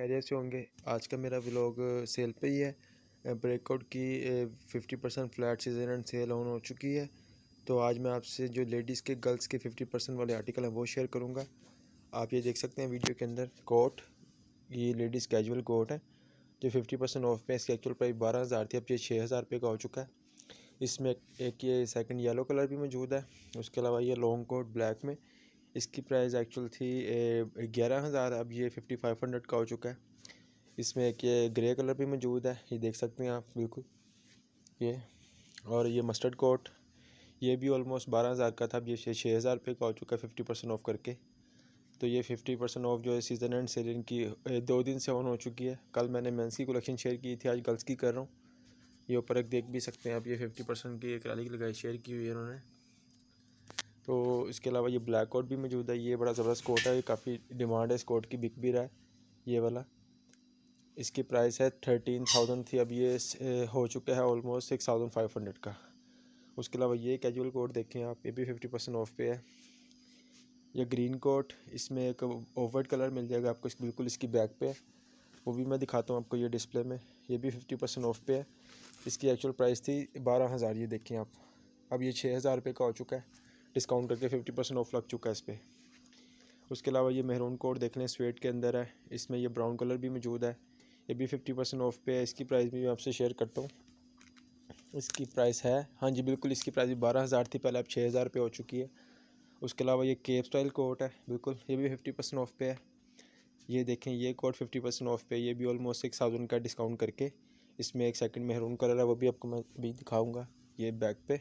खैरियत से होंगे आज का मेरा व्लॉग सेल पे ही है ब्रेकआउट की fifty percent flat season end sale on हो चुकी है तो आज मैं आपसे जो लेडीज़ के गर्ल्स के फिफ्टी परसेंट वाले आर्टिकल हैं वो शेयर करूँगा आप ये देख सकते हैं वीडियो के अंदर कोट ये लेडीज़ कैजुअल कोट है जो फिफ्टी परसेंट ऑफ में इसकी एक्चुअल प्राइस बारह हज़ार थी अब ये छः हज़ार रुपये का हो चुका है इसमें एक ये सेकंड येलो कलर भी मौजूद है उसके अलावा ये लॉन्ग कोट ब्लैक में इसकी प्राइस एक्चुअल थी ग्यारह हज़ार अब ये फिफ्टी फाइव हंड्रेड का हो चुका है इसमें एक ये ग्रे कलर भी मौजूद है ये देख सकते हैं आप बिल्कुल ये और ये मस्टर्ड कोट ये भी ऑलमोस्ट बारह हज़ार का था अब ये छः हज़ार रुपये का हो चुका है फिफ्टी परसेंट ऑफ करके तो ये फिफ्टी परसेंट ऑफ जो है सीज़न एंड सेल इनकी दो दिन से ऑन हो चुकी है कल मैंने मेन्स की कलेक्शन शेयर की थी आज गर्ल्स की कर रहा हूँ ये ऊपर एक देख भी सकते हैं आप ये फिफ्टी परसेंट की एक रैली लगाई शेयर की हुई है उन्होंने तो इसके अलावा ये ब्लैक कोट भी मौजूद है ये बड़ा ज़बरदस्त कोट है ये काफ़ी डिमांड है इस कोट की बिक भी रहा है ये वाला इसकी प्राइस है थर्टीन थाउजेंड थी अब ये हो चुका है almost six thousand five hundred का उसके अलावा ये कैजुअल कोट देखें आप ये भी फिफ्टी परसेंट ऑफ पे है यह ग्रीन कोट इसमें एक ओवर कलर मिल जाएगा आपको इस बिल्कुल इसकी बैक पे वो भी मैं दिखाता हूँ आपको ये डिस्प्ले में ये भी फिफ्टी परसेंट ऑफ पे है इसकी एक्चुअल प्राइस थी बारह हज़ार ये देखें आप अब ये छः हज़ार रुपये का हो चुका है डिस्काउंट करके फिफ्टी परसेंट ऑफ लग चुका है इस पर उसके अलावा ये मेहरून कोड देख लें स्वेट के अंदर है इसमें ये ब्राउन कलर भी मौजूद है ये भी फिफ्टी परसेंट ऑफ पे है इसकी प्राइस भी मैं आपसे शेयर करता हूँ इसकी प्राइस है हाँ जी बिल्कुल इसकी प्राइस भी बारह हज़ार थी पहले अब छः हज़ार हो चुकी है उसके अलावा ये केप स्टाइल कोट है बिल्कुल ये भी फिफ्टी परसेंट ऑफ पे है ये देखें ये कोट फिफ्टी परसेंट ऑफ पे ये भी ऑलमोस्ट सिक्स थाउजेंड का डिस्काउंट करके इसमें एक सेकेंड मेहरून कलर है वो भी आपको मैं भी दिखाऊँगा ये बैक पे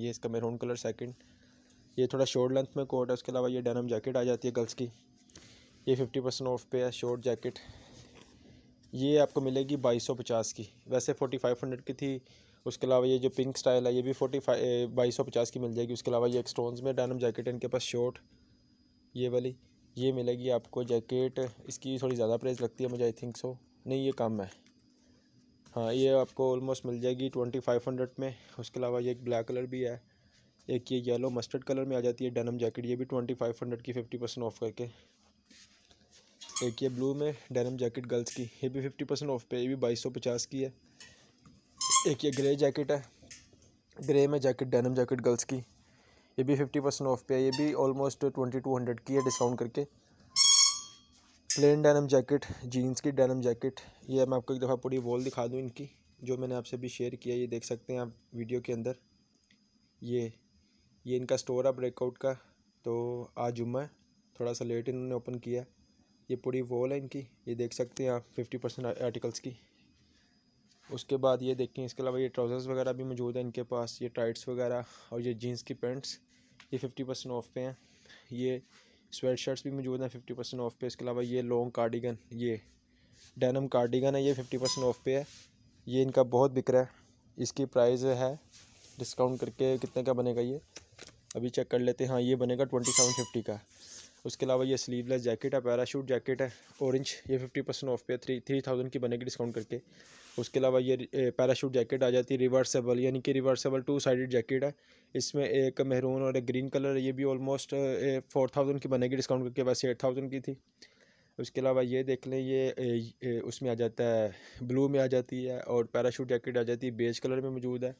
ये इसका मेहरून कलर सेकंड ये थोड़ा शॉर्ट लेंथ में कोट है उसके अलावा ये डेनम जैकेट आ जाती है गर्ल्स की ये फिफ्टी परसेंट ऑफ पे है शॉर्ट जैकेट ये आपको मिलेगी बाईस सौ पचास की वैसे फोर्टी फाइव हंड्रेड की थी उसके अलावा ये जो पिंक स्टाइल है ये भी फोर्टी फाइव बाईस सौ पचास की मिल जाएगी उसके अलावा ये एक स्टोन्स में डेनम जैकेट है इनके पास शॉर्ट ये वाली ये मिलेगी आपको जैकेट इसकी थोड़ी ज़्यादा प्राइस लगती है मुझे आई थिंक सो नहीं ये कम है हाँ ये आपको ऑलमोस्ट मिल जाएगी ट्वेंटी फाइव हंड्रेड में उसके अलावा ये एक ब्लैक कलर भी है एक ये येलो मस्टर्ड कलर में आ जाती है डेनम जैकेट ये भी ट्वेंटी फाइव हंड्रेड की फिफ्टी परसेंट ऑफ करके एक ये ब्लू में डेनम जैकेट गर्ल्स की ये भी फिफ्टी परसेंट ऑफ पे ये भी बाईस सौ पचास की है एक ये ग्रे जैकेट है ग्रे में जैकेट डेनम जैकेट गर्ल्स की ये भी फिफ्टी परसेंट ऑफ पे है ये भी ऑलमोस्ट ट्वेंटी टू हंड्रेड की है डिस्काउंट करके प्लेन डेनम जैकेट जीन्स की डेनम जैकेट ये मैं आपको एक दफ़ा पूरी वॉल दिखा दूँ इनकी जो मैंने आपसे अभी शेयर किया ये देख सकते हैं आप वीडियो के अंदर ये ये इनका स्टोर है ब्रेकआउट का तो आज जुम्मा है थोड़ा सा लेट इन्होंने ओपन किया है ये पूरी वॉल है इनकी ये देख सकते हैं आप फिफ्टी परसेंट आर्टिकल्स की उसके बाद ये देखें इसके अलावा ये ट्राउज़र्स वगैरह भी मौजूद हैं इनके पास ये टाइट्स वगैरह और ये जीन्स की पेंट्स ये फिफ्टी परसेंट ऑफ पे हैं ये स्वेट शर्ट्स भी मौजूद हैं फिफ्टी परसेंट ऑफ पे इसके अलावा ये लॉन्ग कार्डिगन ये डैनम कार्डिगन है ये फिफ्टी परसेंट ऑफ पे है ये इनका बहुत बिक रहा है इसकी प्राइस है डिस्काउंट करके कितने का बनेगा ये अभी चेक कर लेते हैं हाँ ये बनेगा ट्वेंटी सेवन फिफ्टी का उसके अलावा ये स्लीवलेस जैकेट है पैराशूट जैकेट है ऑरेंज ये फिफ्टी परसेंट ऑफ पे थ्री थ्री थाउजेंड की बनेगी डिस्काउंट करके उसके अलावा ये पैराशूट जैकेट आ जाती है रिवर्सेबल यानी कि रिवर्सेबल टू साइडेड जैकेट है इसमें एक मेहरून और एक ग्रीन कलर है ये भी ऑलमोस्ट फोर थाउजेंड की बनेगी डिस्काउंट करके वैसे एट थाउजेंड की थी उसके अलावा ये देख लें ये ए, ए, उसमें आ जाता है ब्लू में आ जाती है और पैराशूट जैकेट आ जाती है बेज कलर में मौजूद है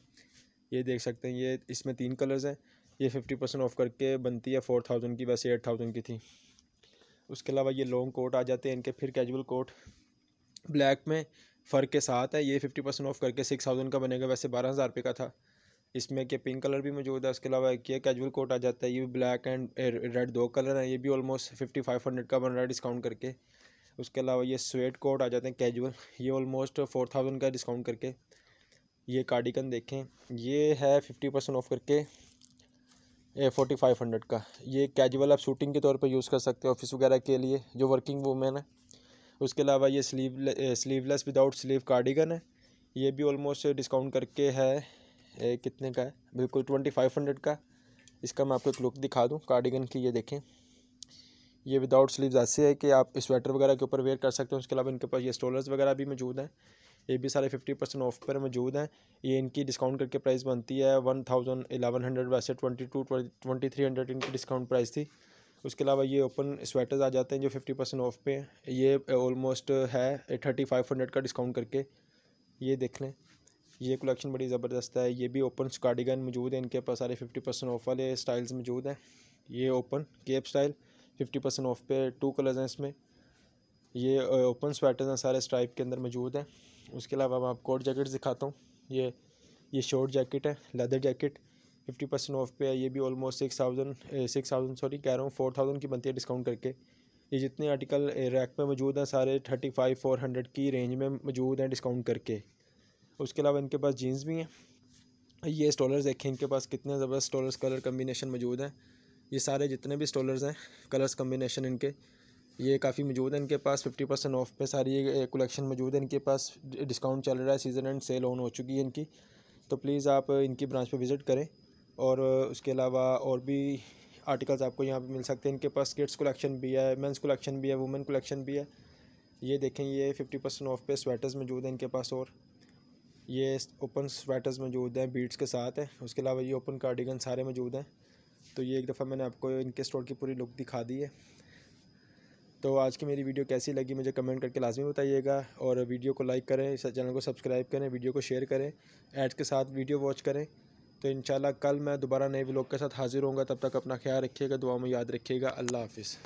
ये देख सकते हैं ये इसमें तीन कलर्स हैं ये फिफ्टी परसेंट ऑफ करके बनती है फोर थाउजेंड की वैसे एट थाउजेंड की थी उसके अलावा ये लॉन्ग कोट आ जाते हैं इनके फिर कैजुअल कोट ब्लैक में फ़र्क के साथ है ये फिफ्टी परसेंट ऑफ करके सिक्स थाउजेंड का बनेगा वैसे बारह हज़ार रुपये का था इसमें कि पिंक कलर भी मौजूद है उसके अलावा एक ये कैजुअल कोट आ जाता है ये ब्लैक एंड रेड दो कलर हैं ये भी ऑलमोस्ट फिफ्टी फाइव हंड्रेड का बन रहा है डिस्काउंट करके उसके अलावा ये स्वेट कोट आ जाते हैं कैजुअल ये ऑलमोस्ट फोर थाउजेंड का डिस्काउंट करके ये कार्डिकन देखें ये है फिफ्टी परसेंट ऑफ करके ए फोर्टी फाइव हंड्रेड का ये कैजुअल आप शूटिंग के तौर पर यूज़ कर सकते हो ऑफिस वगैरह के लिए जो वर्किंग वूमेन है उसके अलावा ये sleeve sleeveless without sleeve cardigan है ये भी ऑलमोस्ट डिस्काउंट करके है ए, कितने का है बिल्कुल ट्वेंटी फाइव हंड्रेड का इसका मैं आपको एक लुक दिखा दूँ कार्डिगन की ये देखें ये विदाउट स्लीव्स ऐसे है कि आप स्वेटर वगैरह के ऊपर वेयर कर सकते हैं उसके अलावा इनके पास ये स्टोलर्स वगैरह भी मौजूद हैं ये भी सारे फिफ्टी परसेंट ऑफ पर मौजूद हैं ये इनकी डिस्काउंट करके प्राइस बनती है वन थाउजेंड एलेवन हंड्रेड वैसे twenty two twenty three hundred इनकी डिस्काउंट प्राइस थी उसके अलावा ये ओपन स्वेटर्स आ जाते हैं जो फिफ्टी परसेंट ऑफ पे हैं ये ऑलमोस्ट है थर्टी फाइव हंड्रेड का डिस्काउंट करके ये देख लें ये कलेक्शन बड़ी ज़बरदस्त है ये भी ओपन कार्डिगन मौजूद है इनके पास सारे फिफ्टी परसेंट ऑफ वाले स्टाइल्स मौजूद हैं ये open cape style fifty percent off पे टू कलर्स हैं इसमें ये ओपन स्वेटर्स हैं सारे स्ट्राइप के अंदर मौजूद हैं उसके अलावा मैं आपको कोट जैकेट दिखाता हूँ ये ये शॉर्ट जैकेट है leather jacket fifty percent off पे है ये भी almost six thousand six thousand sorry कह रहा हूँ फोर थाउजेंड की बनती है डिस्काउंट करके ये जितने आर्टिकल रैक में मौजूद हैं सारे थर्टी फाइव फोर हंड्रेड की रेंज में मौजूद हैं डिस्काउंट करके उसके अलावा इनके पास जीन्स भी हैं ये स्टॉलर देखें इनके पास कितने ज़बरदस्त स्टॉलर कलर कम्बिनेशन मौजूद हैं ये सारे जितने भी स्टॉलर्स हैं कलर्स कम्बिनेशन इनके ये काफ़ी मौजूद है इनके पास फिफ्टी परसेंट ऑफ पे सारी कलेक्शन मौजूद है इनके पास डिस्काउंट चल रहा है सीज़न एंड सेल ऑन हो चुकी है इनकी तो प्लीज़ आप इनकी ब्रांच पे विज़िट करें और उसके अलावा और भी आर्टिकल्स आपको यहाँ पे मिल सकते हैं इनके पास किड्स कलेक्शन भी है मेंस कलेक्शन भी है वुमेन कलेक्शन भी है ये देखें ये फिफ्टी परसेंट ऑफ पे स्वेटर्स मौजूद हैं इनके पास और ये ओपन स्वेटर्स मौजूद हैं बीट्स के साथ हैं उसके अलावा ये ओपन कार्डिगन सारे मौजूद हैं तो ये एक दफ़ा मैंने आपको इनके स्टोर की पूरी लुक दिखा दी है तो आज की मेरी वीडियो कैसी लगी मुझे कमेंट करके लाजमी बताइएगा और वीडियो को लाइक करें चैनल को सब्सक्राइब करें वीडियो को शेयर करें एड्स के साथ वीडियो वॉच करें तो इन कल मैं दोबारा नए ब्लॉग के साथ हाज़िर होऊंगा तब तक अपना ख्याल रखिएगा दुआ में याद रखिएगा अल्लाह हाफिज़